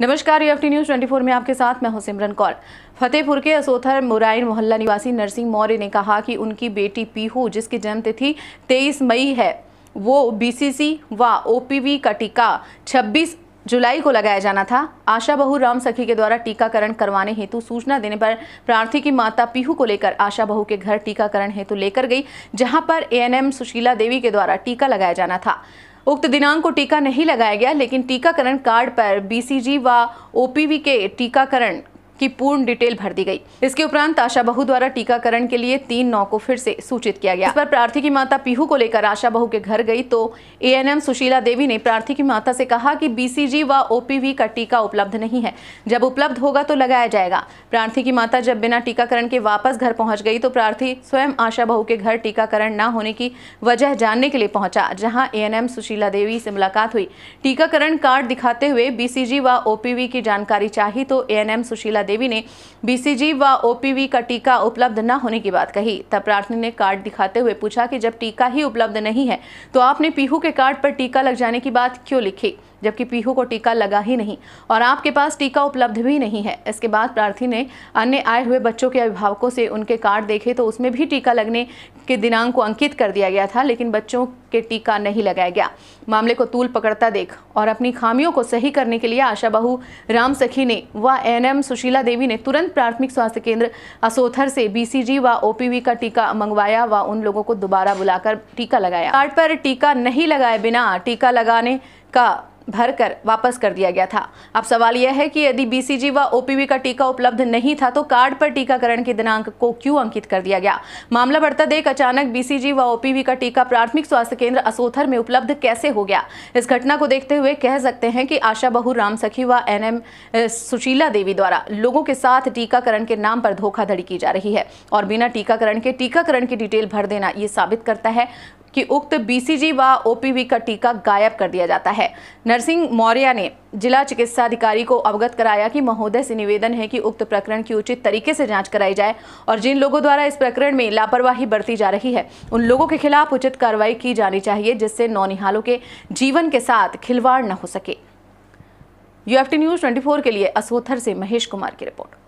नमस्कार UFT news 24 में आपके साथ मैं हूं सिमरन कौर फतेहपुर के असोथर मुराइन मोहल्ला निवासी नरसिंह मौर्य ने कहा कि उनकी बेटी पीहू जिसकी जन्मतिथि 23 मई है वो बीसीसी व ओपीवी का टीका 26 जुलाई को लगाया जाना था आशा बहू राम सखी के द्वारा टीकाकरण करवाने हेतु सूचना देने पर प्रार्थी की माता पीहू को लेकर आशा बहू के घर टीकाकरण हेतु लेकर गई जहाँ पर ए सुशीला देवी के द्वारा टीका लगाया जाना था उक्त दिनांक को टीका नहीं लगाया गया लेकिन टीकाकरण कार्ड पर बीसीजी व ओपीवी के टीकाकरण की पूर्ण डिटेल भर दी गई इसके उपरांत आशा बहू द्वारा टीकाकरण के लिए तीन नौ को फिर से सूचित किया गया इस पर प्रार्थी की माता पीहू को लेकर आशा बहू के घर गई तो एएनएम सुशीला देवी ने प्रार्थी की माता से कहा कि बीसीजी व ओपीवी का टीका उपलब्ध नहीं है जब उपलब्ध होगा तो लगाया जाएगा प्रार्थी की माता जब बिना टीकाकरण के वापस घर पहुंच गई तो प्रार्थी स्वयं आशा बहू के घर टीकाकरण न होने की वजह जानने के लिए पहुंचा जहाँ ए सुशीला देवी से मुलाकात हुई टीकाकरण कार्ड दिखाते हुए बीसीजी व ओपीवी की जानकारी चाहिए तो ए सुशीला देवी ने बीसीजी व ओपीवी का टीका उपलब्ध न होने की बात कही तब प्रार्थनी ने कार्ड दिखाते हुए पूछा कि जब टीका ही उपलब्ध नहीं है तो आपने पीहू के कार्ड पर टीका लग जाने की बात क्यों लिखी जबकि पीहू को टीका लगा ही नहीं और आपके पास टीका उपलब्ध भी नहीं है इसके बाद प्रार्थी ने अन्य आए हुए बच्चों के अभिभावकों से उनके कार्ड देखे तो उसमें भी टीका लगने के दिनांक को अंकित कर दिया गया था लेकिन बच्चों के टीका नहीं लगाया गया मामले को तूल पकड़ता देख और अपनी खामियों को सही करने के लिए आशा बहु राम सखी ने व एन सुशीला देवी ने तुरंत प्राथमिक स्वास्थ्य केंद्र असोथर से बी व ओपीवी का टीका मंगवाया व उन लोगों को दोबारा बुलाकर टीका लगाया कार्ड पर टीका नहीं लगाए बिना टीका लगाने का भरकर वापस कर दिया गया था अब सवाल यह है कि यदि बीसीजी व ओपीवी का टीका उपलब्ध नहीं था तो कार्ड पर टीकाकरण के दिनांक को क्यों अंकित कर दिया गया मामला बढ़ता देख अचानक बीसीजी व ओपीवी का टीका प्राथमिक स्वास्थ्य केंद्र असोथर में उपलब्ध कैसे हो गया इस घटना को देखते हुए कह सकते हैं कि आशा बहु राम सखी व एन सुशीला देवी द्वारा लोगों के साथ टीकाकरण के नाम पर धोखाधड़ी की जा रही है और बिना टीकाकरण के टीकाकरण की डिटेल भर देना यह साबित करता है कि उक्त बीसीजी व ओपीवी का टीका गायब कर दिया जाता है नरसिंह मौर्या ने जिला चिकित्सा अधिकारी को अवगत कराया कि महोदय से निवेदन है कि उक्त प्रकरण की उचित तरीके से जांच कराई जाए और जिन लोगों द्वारा इस प्रकरण में लापरवाही बरती जा रही है उन लोगों के खिलाफ उचित कार्रवाई की जानी चाहिए जिससे नौनिहालों के जीवन के साथ खिलवाड़ न हो सके यूएफटी न्यूज ट्वेंटी के लिए असोथर से महेश कुमार की रिपोर्ट